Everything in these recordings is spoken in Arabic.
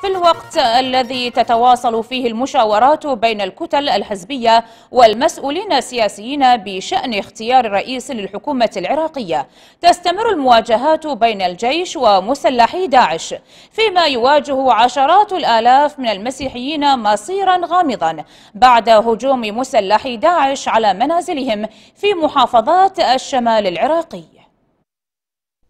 في الوقت الذي تتواصل فيه المشاورات بين الكتل الحزبية والمسؤولين السياسيين بشأن اختيار الرئيس للحكومة العراقية تستمر المواجهات بين الجيش ومسلحي داعش فيما يواجه عشرات الآلاف من المسيحيين مصيرا غامضا بعد هجوم مسلحي داعش على منازلهم في محافظات الشمال العراقي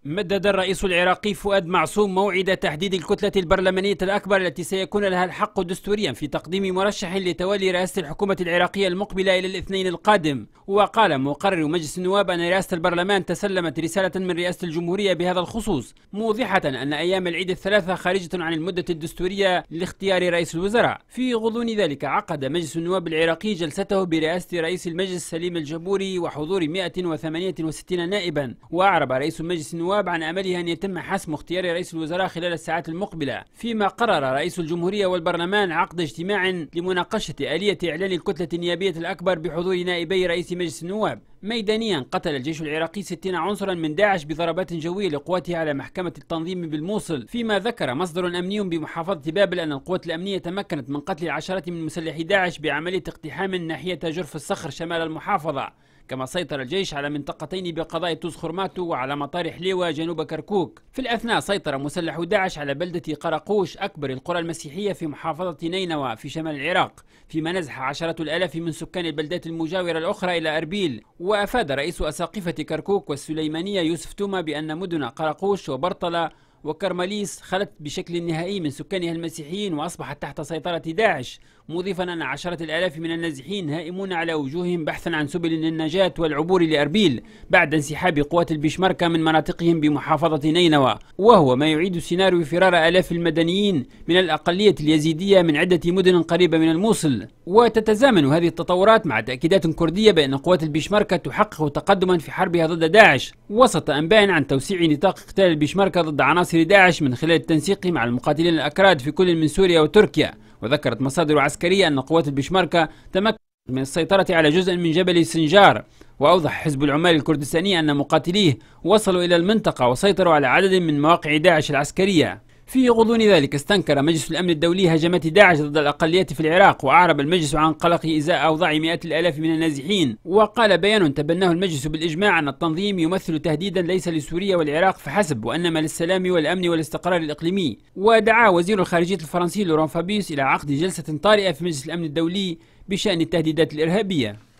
مدد الرئيس العراقي فؤاد معصوم موعد تحديد الكتلة البرلمانية الأكبر التي سيكون لها الحق دستوريا في تقديم مرشح لتولي رئاسة الحكومة العراقية المقبلة إلى الاثنين القادم وقال مقرر مجلس النواب أن رئاسة البرلمان تسلمت رسالة من رئاسة الجمهورية بهذا الخصوص موضحة أن أيام العيد الثلاثة خارجة عن المدة الدستورية لاختيار رئيس الوزراء في غضون ذلك عقد مجلس النواب العراقي جلسته برئاسة رئيس المجلس سليم الجبوري وحضور 168 نائبا وأعرب رئيس مجلس النواب النواب عن أمله أن يتم حسم اختيار رئيس الوزراء خلال الساعات المقبلة فيما قرر رئيس الجمهورية والبرلمان عقد اجتماع لمناقشة آلية إعلان الكتلة النيابية الأكبر بحضور نائبي رئيس مجلس النواب ميدانيا قتل الجيش العراقي 60 عنصرا من داعش بضربات جوية لقواته على محكمة التنظيم بالموصل فيما ذكر مصدر أمني بمحافظة بابل أن القوات الأمنية تمكنت من قتل العشرات من مسلحي داعش بعملية اقتحام ناحية جرف الصخر شمال المحافظة كما سيطر الجيش على منطقتين بقضاء توزخرماتو وعلى مطار حليوة جنوب كركوك في الأثناء سيطر مسلح داعش على بلدة قرقوش أكبر القرى المسيحية في محافظة نينوى في شمال العراق فيما نزح عشرة الآلاف من سكان البلدات المجاورة الأخرى إلى أربيل وأفاد رئيس أساقفة كركوك والسليمانية يوسف توما بأن مدن قرقوش وبرطلة وكرماليس خلت بشكل نهائي من سكانها المسيحيين وأصبحت تحت سيطرة داعش مضيفا أن عشرة الآلاف من النازحين هائمون على وجوههم بحثا عن سبل للنجاة والعبور لأربيل بعد انسحاب قوات البشمركة من مناطقهم بمحافظة نينوى وهو ما يعيد سيناريو فرار آلاف المدنيين من الأقلية اليزيدية من عدة مدن قريبة من الموصل وتتزامن هذه التطورات مع تأكيدات كردية بأن قوات البشمركة تحقق تقدما في حربها ضد داعش وسط أنباء عن توسيع نطاق قتال البشمركة ضد عناصر داعش من خلال التنسيق مع المقاتلين الأكراد في كل من سوريا وتركيا وذكرت مصادر عسكرية أن قوات البشمركة تمكنت من السيطرة على جزء من جبل سنجار وأوضح حزب العمال الكردستاني أن مقاتليه وصلوا إلى المنطقة وسيطروا على عدد من مواقع داعش العسكرية في غضون ذلك استنكر مجلس الأمن الدولي هجمات داعش ضد الأقليات في العراق وأعرب المجلس عن قلقه إزاء أوضاع مئات الآلاف من النازحين وقال بيان تبناه المجلس بالإجماع أن التنظيم يمثل تهديدا ليس لسوريا والعراق فحسب وإنما للسلام والأمن والاستقرار الإقليمي ودعا وزير الخارجية الفرنسي لوران فابيوس إلى عقد جلسة طارئة في مجلس الأمن الدولي بشأن التهديدات الإرهابية